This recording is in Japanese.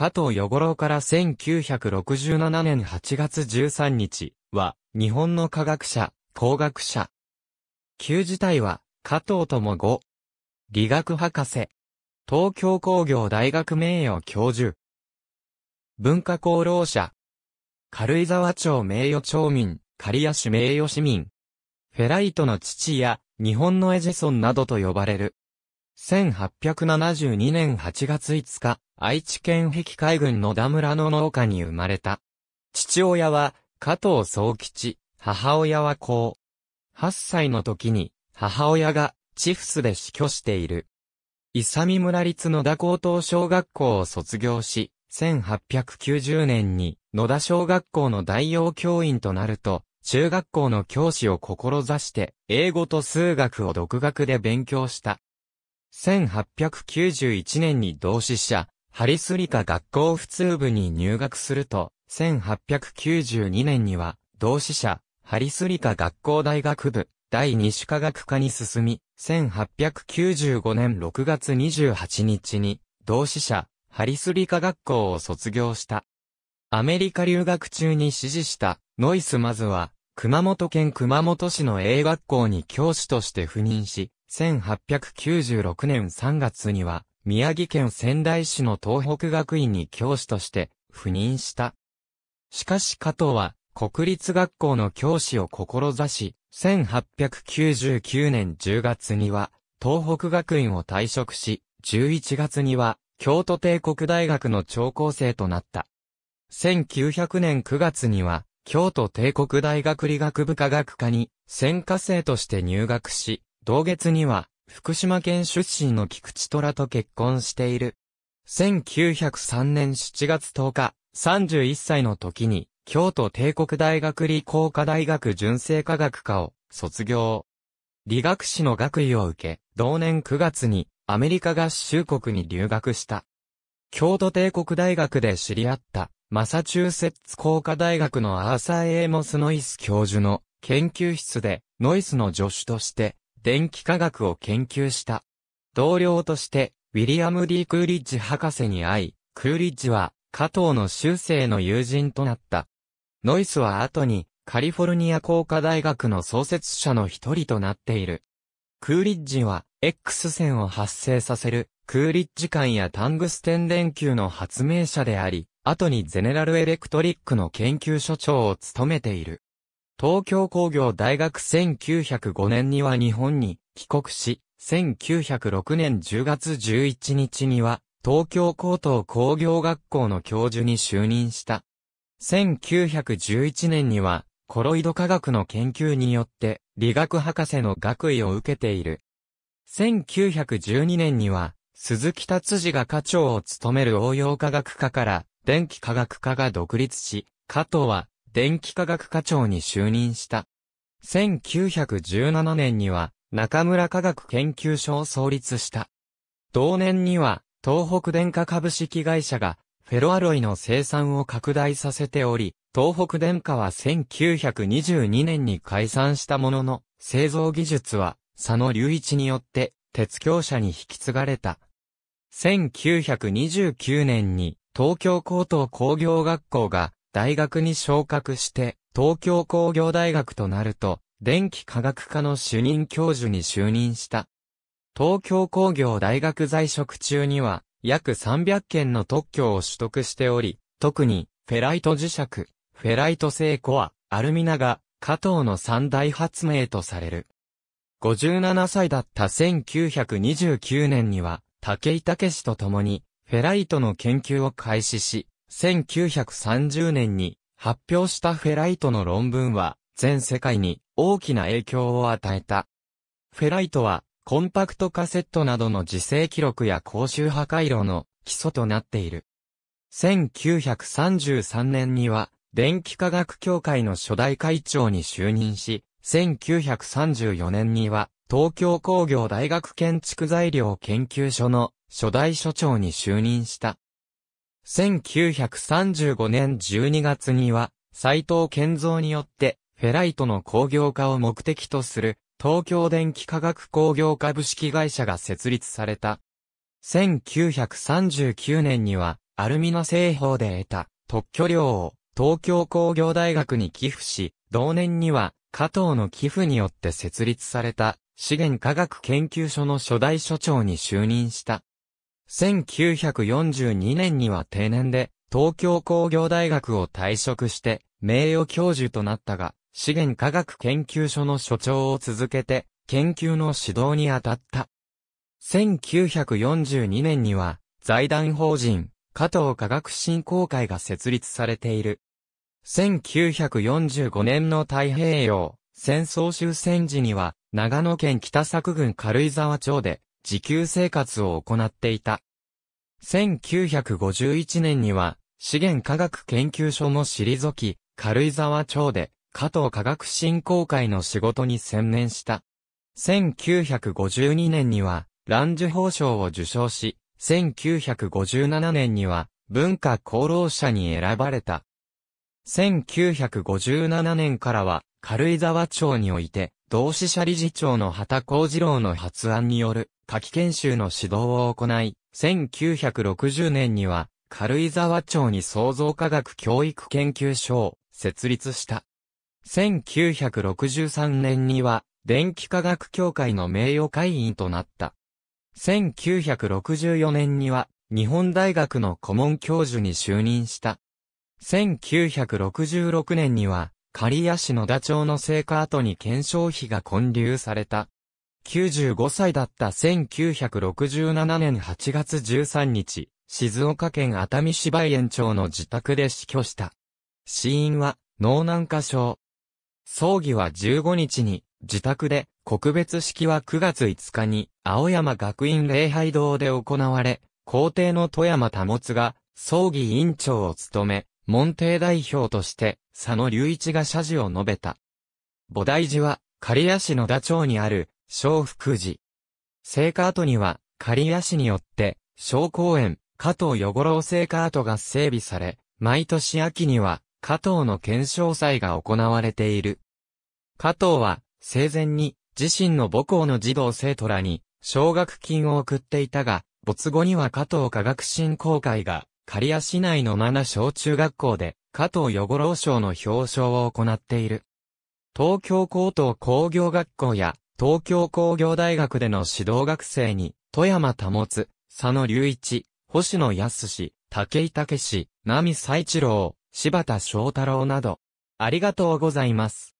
加藤与五郎から1967年8月13日は、日本の科学者、工学者。旧自体は、加藤も子。理学博士。東京工業大学名誉教授。文化功労者。軽井沢町名誉町民、刈谷市名誉市民。フェライトの父や、日本のエジソンなどと呼ばれる。1872年8月5日、愛知県碧海郡野田村の農家に生まれた。父親は加藤宗吉、母親はこう。8歳の時に母親がチフスで死去している。伊佐美村立野田高等小学校を卒業し、1890年に野田小学校の代用教員となると、中学校の教師を志して、英語と数学を独学で勉強した。1891年に同志社、ハリスリカ学校普通部に入学すると、1892年には、同志社、ハリスリカ学校大学部、第二種科学科に進み、1895年6月28日に、同志社、ハリスリカ学校を卒業した。アメリカ留学中に支持したノイスマズは、熊本県熊本市の英学校に教師として赴任し、1896年3月には、宮城県仙台市の東北学院に教師として、赴任した。しかし加藤は、国立学校の教師を志し、1899年10月には、東北学院を退職し、11月には、京都帝国大学の長講生となった。1900年9月には、京都帝国大学理学部科学科に、専科生として入学し、同月には、福島県出身の菊池虎と結婚している。1903年7月10日、31歳の時に、京都帝国大学理工科大学純正科学科を卒業。理学士の学位を受け、同年9月にアメリカ合衆国に留学した。京都帝国大学で知り合った、マサチューセッツ工科大学のアーサー・エーモス・ノイス教授の研究室で、ノイスの助手として電気科学を研究した。同僚として、ウィリアム・ D・ クーリッジ博士に会い、クーリッジは、加藤の修正の友人となった。ノイスは後に、カリフォルニア工科大学の創設者の一人となっている。クーリッジは、X 線を発生させる、クーリッジ間やタングステン電球の発明者であり、後にゼネラルエレクトリックの研究所長を務めている。東京工業大学1905年には日本に帰国し、1906年10月11日には東京高等工業学校の教授に就任した。1911年にはコロイド科学の研究によって理学博士の学位を受けている。1912年には鈴木達治が課長を務める応用科学科から電気科学科が独立し、加藤は電気科学課長に就任した。1917年には、中村科学研究所を創立した。同年には、東北電化株式会社が、フェロアロイの生産を拡大させており、東北電化は1922年に解散したものの、製造技術は、佐野隆一によって、鉄橋社に引き継がれた。1929年に、東京高等工業学校が、大学に昇格して、東京工業大学となると、電気科学科の主任教授に就任した。東京工業大学在職中には、約300件の特許を取得しており、特に、フェライト磁石、フェライト製コア、アルミナが、加藤の三大発明とされる。57歳だった1929年には、武井武と共に、フェライトの研究を開始し、1930年に発表したフェライトの論文は全世界に大きな影響を与えた。フェライトはコンパクトカセットなどの自制記録や公衆破壊炉の基礎となっている。1933年には電気科学協会の初代会長に就任し、1934年には東京工業大学建築材料研究所の初代所長に就任した。1935年12月には、斎藤健三によって、フェライトの工業化を目的とする、東京電気化学工業株式会社が設立された。1939年には、アルミの製法で得た特許料を東京工業大学に寄付し、同年には、加藤の寄付によって設立された資源科学研究所の初代所長に就任した。1942年には定年で、東京工業大学を退職して、名誉教授となったが、資源科学研究所の所長を続けて、研究の指導に当たった。1942年には、財団法人、加藤科学振興会が設立されている。1945年の太平洋、戦争終戦時には、長野県北作郡軽井沢町で、自給生活を行っていた。1951年には、資源科学研究所も退き、軽井沢町で、加藤科学振興会の仕事に専念した。1952年には、ランジュ法賞を受賞し、1957年には、文化功労者に選ばれた。1957年からは、軽井沢町において、同志社理事長の畑幸次郎の発案による、夏季研修の指導を行い、1960年には、軽井沢町に創造科学教育研究所を設立した。1963年には、電気科学協会の名誉会員となった。1964年には、日本大学の顧問教授に就任した。1966年には、刈谷市野田町の成果跡に検証費が建立された。95歳だった1967年8月13日、静岡県熱海芝居園町の自宅で死去した。死因は、脳軟化症。葬儀は15日に、自宅で、告別式は9月5日に、青山学院礼拝堂で行われ、皇帝の富山保が、葬儀委員長を務め、門弟代表として、佐野隆一が謝辞を述べた。菩提寺は、刈谷市の田町にある、小福寺。聖火跡には、刈谷市によって、小公園、加藤与五郎聖火跡が整備され、毎年秋には、加藤の検証祭が行われている。加藤は、生前に、自身の母校の児童生徒らに、奨学金を送っていたが、没後には加藤科学振興会が、刈谷市内の7小中学校で、加藤与五郎賞の表彰を行っている。東京高等工業学校や東京工業大学での指導学生に、富山保つ、佐野隆一、星野康氏、武井武史、奈美佐一郎、柴田翔太郎など、ありがとうございます。